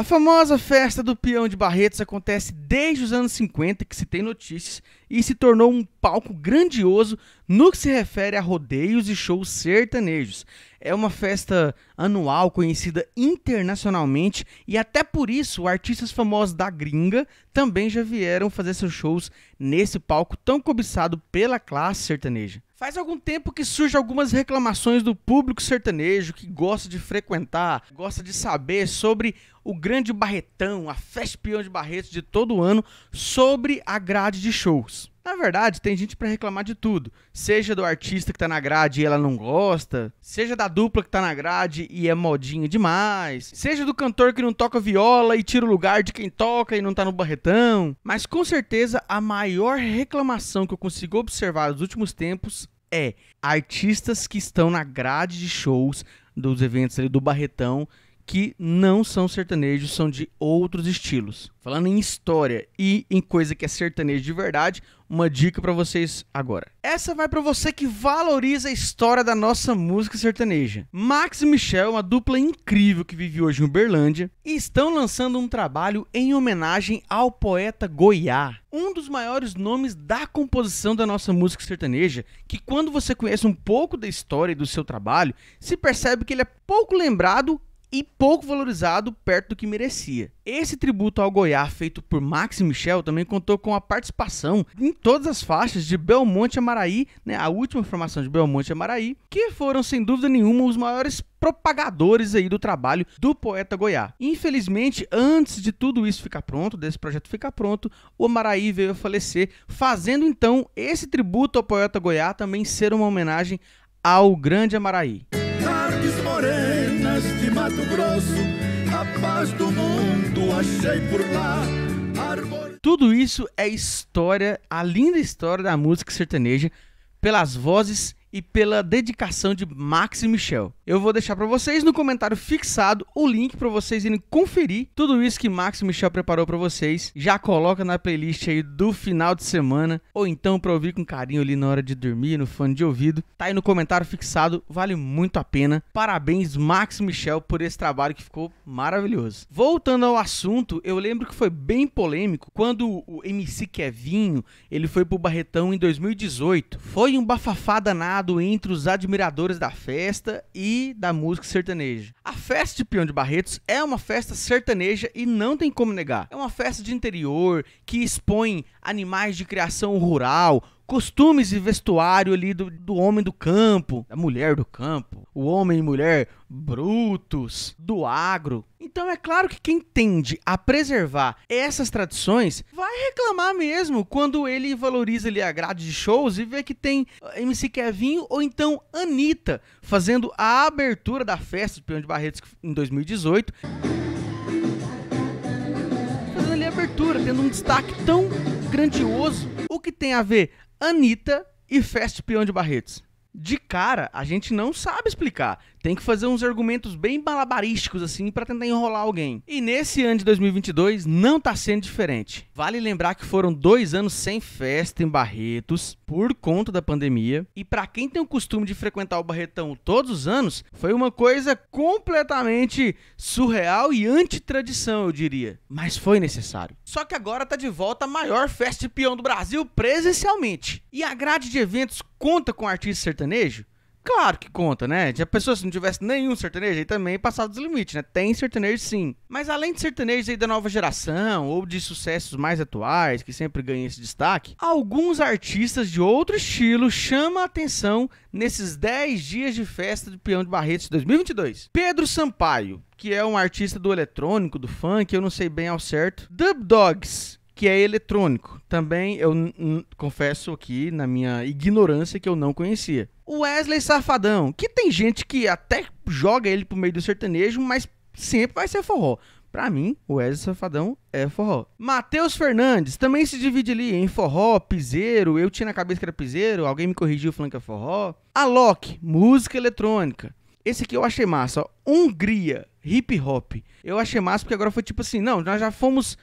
A famosa festa do peão de Barretos acontece desde os anos 50 que se tem notícias e se tornou um palco grandioso no que se refere a rodeios e shows sertanejos. É uma festa anual conhecida internacionalmente e até por isso artistas famosos da gringa também já vieram fazer seus shows nesse palco tão cobiçado pela classe sertaneja. Faz algum tempo que surgem algumas reclamações do público sertanejo que gosta de frequentar, gosta de saber sobre o Grande Barretão, a festa Peão de Barretos de todo ano, sobre a grade de shows. Na verdade, tem gente para reclamar de tudo. Seja do artista que tá na grade e ela não gosta, seja da dupla que tá na grade e é modinha demais, seja do cantor que não toca viola e tira o lugar de quem toca e não tá no barretão. Mas com certeza a maior reclamação que eu consigo observar nos últimos tempos é artistas que estão na grade de shows dos eventos ali do barretão que não são sertanejos, são de outros estilos. Falando em história e em coisa que é sertanejo de verdade, uma dica para vocês agora. Essa vai para você que valoriza a história da nossa música sertaneja. Max e Michel, é uma dupla incrível que vive hoje em Uberlândia, estão lançando um trabalho em homenagem ao poeta Goiá, um dos maiores nomes da composição da nossa música sertaneja, que quando você conhece um pouco da história e do seu trabalho, se percebe que ele é pouco lembrado e pouco valorizado perto do que merecia. Esse tributo ao Goiás feito por Max Michel também contou com a participação em todas as faixas de Belmonte Amaraí, né, a última formação de Belmonte Amaraí, que foram sem dúvida nenhuma os maiores propagadores aí do trabalho do poeta Goiás. Infelizmente, antes de tudo isso ficar pronto, desse projeto ficar pronto, o Amaraí veio a falecer, fazendo então esse tributo ao poeta Goiás também ser uma homenagem ao grande Amaraí grosso, a paz do mundo achei por lá. Arbor... Tudo isso é história, a linda história da música sertaneja, pelas vozes e pela dedicação de Max e Michel. Eu vou deixar para vocês no comentário fixado o link para vocês irem conferir tudo isso que Max e Michel preparou para vocês. Já coloca na playlist aí do final de semana ou então para ouvir com carinho ali na hora de dormir, no fone de ouvido. Tá aí no comentário fixado, vale muito a pena. Parabéns Max e Michel por esse trabalho que ficou maravilhoso. Voltando ao assunto, eu lembro que foi bem polêmico quando o MC Kevinho, ele foi pro Barretão em 2018. Foi um bafafá danado entre os admiradores da festa e da música sertaneja. A festa de Peão de Barretos é uma festa sertaneja e não tem como negar. É uma festa de interior que expõe animais de criação rural, costumes e vestuário ali do, do homem do campo, da mulher do campo, o homem e mulher brutos, do agro. Então é claro que quem tende a preservar essas tradições vai reclamar mesmo quando ele valoriza ali a grade de shows e vê que tem eh, MC Kevinho ou então Anitta fazendo a abertura da festa do Peão de Barretos em 2018. Fazendo ali a abertura, tendo um destaque tão grandioso. O que tem a ver Anitta e Fast Peão de Barretos. De cara, a gente não sabe explicar. Tem que fazer uns argumentos bem balabarísticos assim para tentar enrolar alguém. E nesse ano de 2022 não tá sendo diferente. Vale lembrar que foram dois anos sem festa em Barretos por conta da pandemia. E para quem tem o costume de frequentar o Barretão todos os anos, foi uma coisa completamente surreal e antitradição, eu diria. Mas foi necessário. Só que agora tá de volta a maior festa de peão do Brasil presencialmente. E a grade de eventos conta com artista sertanejo? Claro que conta, né? Se a pessoa se não tivesse nenhum sertanejo, aí também é passava dos limites, né? Tem sertanejo sim. Mas além de sertanejos aí da nova geração, ou de sucessos mais atuais, que sempre ganham esse destaque, alguns artistas de outro estilo chamam a atenção nesses 10 dias de festa do Peão de Barretos 2022. Pedro Sampaio, que é um artista do eletrônico, do funk, eu não sei bem ao certo. Dub Dogs, que é eletrônico. Também eu confesso aqui, na minha ignorância, que eu não conhecia. O Wesley Safadão, que tem gente que até joga ele pro meio do sertanejo, mas sempre vai ser forró. Pra mim, o Wesley Safadão é forró. Matheus Fernandes também se divide ali em forró, piseiro. Eu tinha na cabeça que era piseiro, alguém me corrigiu falando que é forró. Alok, música eletrônica. Esse aqui eu achei massa, ó. Hungria, hip hop. Eu achei massa porque agora foi tipo assim, não, nós já fomos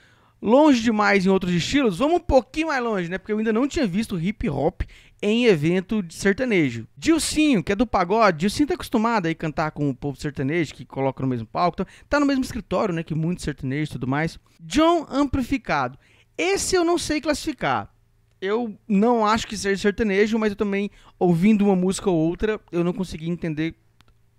longe demais em outros estilos, vamos um pouquinho mais longe, né? Porque eu ainda não tinha visto hip hop em evento de sertanejo. Dilcinho, que é do pagode, Dilcinho tá acostumado a cantar com o povo sertanejo, que coloca no mesmo palco, então, tá no mesmo escritório, né, que muitos sertanejos e tudo mais. John amplificado. Esse eu não sei classificar. Eu não acho que seja sertanejo, mas eu também ouvindo uma música ou outra, eu não consegui entender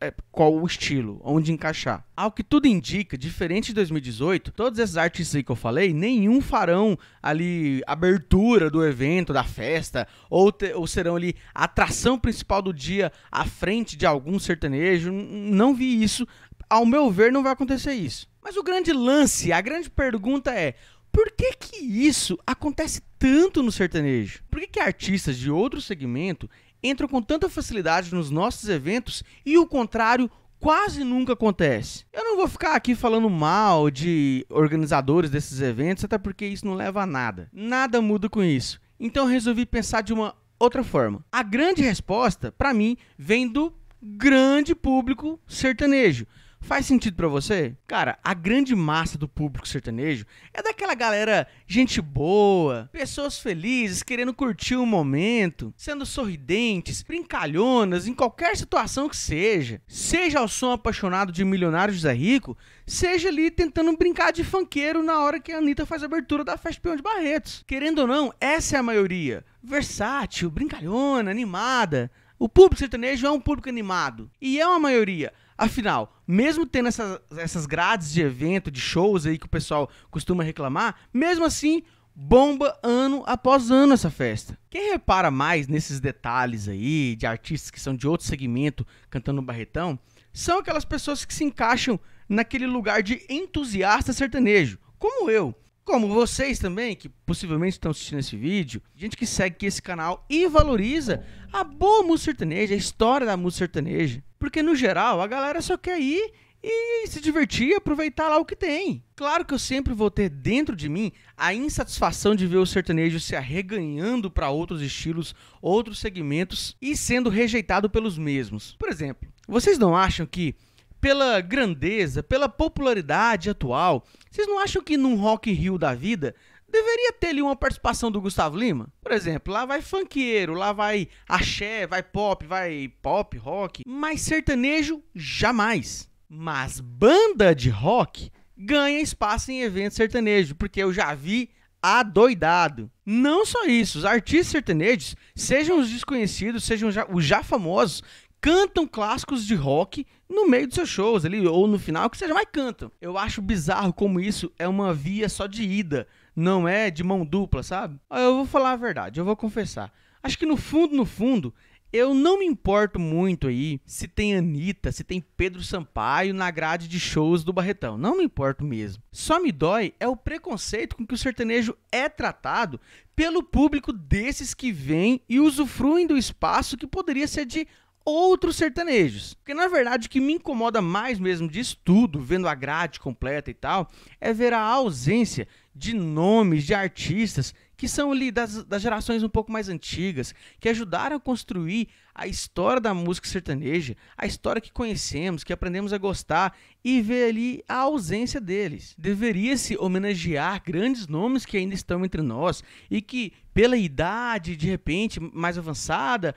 é, qual o estilo, onde encaixar. Ao que tudo indica, diferente de 2018, todos esses artistas aí que eu falei, nenhum farão ali abertura do evento, da festa, ou, te, ou serão ali a atração principal do dia à frente de algum sertanejo. Não vi isso. Ao meu ver, não vai acontecer isso. Mas o grande lance, a grande pergunta é: por que que isso acontece tanto no sertanejo? Por que, que artistas de outro segmento entram com tanta facilidade nos nossos eventos e o contrário quase nunca acontece. Eu não vou ficar aqui falando mal de organizadores desses eventos, até porque isso não leva a nada. Nada muda com isso. Então resolvi pensar de uma outra forma. A grande resposta, para mim, vem do grande público sertanejo. Faz sentido para você? Cara, a grande massa do público sertanejo é daquela galera gente boa, pessoas felizes, querendo curtir o momento, sendo sorridentes, brincalhonas em qualquer situação que seja. Seja ao som apaixonado de Milionário José Rico, seja ali tentando brincar de fanqueiro na hora que a Anitta faz a abertura da Festa Peão de Barretos. Querendo ou não, essa é a maioria. Versátil, brincalhona, animada. O público sertanejo é um público animado. E é uma maioria. Afinal, mesmo tendo essas, essas grades de evento, de shows aí que o pessoal costuma reclamar, mesmo assim, bomba ano após ano essa festa. Quem repara mais nesses detalhes aí, de artistas que são de outro segmento cantando barretão, são aquelas pessoas que se encaixam naquele lugar de entusiasta sertanejo, como eu. Como vocês também, que possivelmente estão assistindo esse vídeo, gente que segue aqui esse canal e valoriza a boa música sertaneja, a história da música sertaneja. Porque, no geral, a galera só quer ir e se divertir aproveitar lá o que tem. Claro que eu sempre vou ter dentro de mim a insatisfação de ver o sertanejo se arreganhando para outros estilos, outros segmentos e sendo rejeitado pelos mesmos. Por exemplo, vocês não acham que pela grandeza, pela popularidade atual, vocês não acham que num Rock Rio da vida deveria ter ali uma participação do Gustavo Lima. Por exemplo, lá vai funkeiro, lá vai axé, vai pop, vai pop, rock, mas sertanejo jamais. Mas banda de rock ganha espaço em eventos sertanejo, porque eu já vi adoidado. Não só isso, os artistas sertanejos, sejam os desconhecidos, sejam já, os já famosos, cantam clássicos de rock no meio dos seus shows ali, ou no final, que seja, mais cantam. Eu acho bizarro como isso é uma via só de ida não é de mão dupla, sabe? Eu vou falar a verdade, eu vou confessar. Acho que no fundo, no fundo, eu não me importo muito aí se tem Anitta, se tem Pedro Sampaio na grade de shows do Barretão. Não me importo mesmo. Só me dói é o preconceito com que o sertanejo é tratado pelo público desses que vêm e usufruem do espaço que poderia ser de outros sertanejos. Porque na verdade o que me incomoda mais mesmo disso tudo, vendo a grade completa e tal, é ver a ausência de nomes de artistas que são ali das, das gerações um pouco mais antigas, que ajudaram a construir a história da música sertaneja, a história que conhecemos, que aprendemos a gostar e ver ali a ausência deles. Deveria-se homenagear grandes nomes que ainda estão entre nós e que, pela idade de repente mais avançada,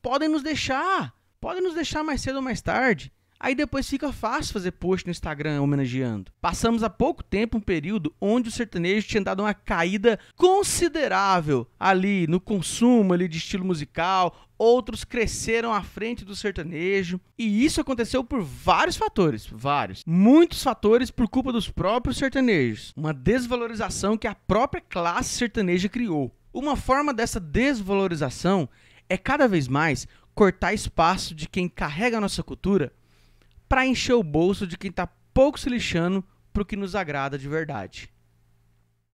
podem nos deixar. Podem nos deixar mais cedo ou mais tarde. Aí depois fica fácil fazer post no Instagram homenageando. Passamos há pouco tempo um período onde o sertanejo tinha dado uma caída considerável ali no consumo ali de estilo musical, outros cresceram à frente do sertanejo, e isso aconteceu por vários fatores, vários, muitos fatores por culpa dos próprios sertanejos, uma desvalorização que a própria classe sertaneja criou. Uma forma dessa desvalorização é cada vez mais cortar espaço de quem carrega a nossa cultura para encher o bolso de quem está pouco se lixando para o que nos agrada de verdade.